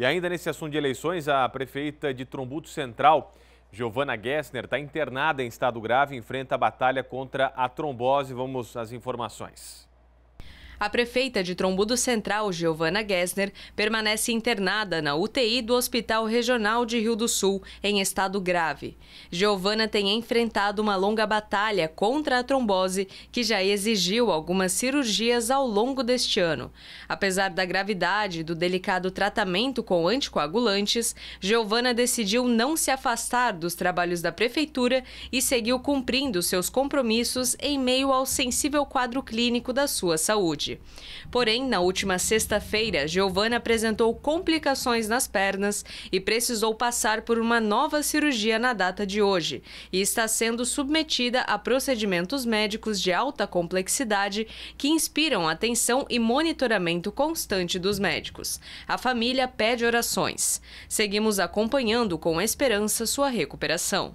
E ainda nesse assunto de eleições, a prefeita de Trombuto Central, Giovana Gessner, está internada em estado grave e enfrenta a batalha contra a trombose. Vamos às informações. A prefeita de Trombudo Central, Giovana Gessner, permanece internada na UTI do Hospital Regional de Rio do Sul, em estado grave. Giovana tem enfrentado uma longa batalha contra a trombose, que já exigiu algumas cirurgias ao longo deste ano. Apesar da gravidade e do delicado tratamento com anticoagulantes, Giovana decidiu não se afastar dos trabalhos da prefeitura e seguiu cumprindo seus compromissos em meio ao sensível quadro clínico da sua saúde. Porém, na última sexta-feira, Giovana apresentou complicações nas pernas e precisou passar por uma nova cirurgia na data de hoje e está sendo submetida a procedimentos médicos de alta complexidade que inspiram atenção e monitoramento constante dos médicos. A família pede orações. Seguimos acompanhando com esperança sua recuperação.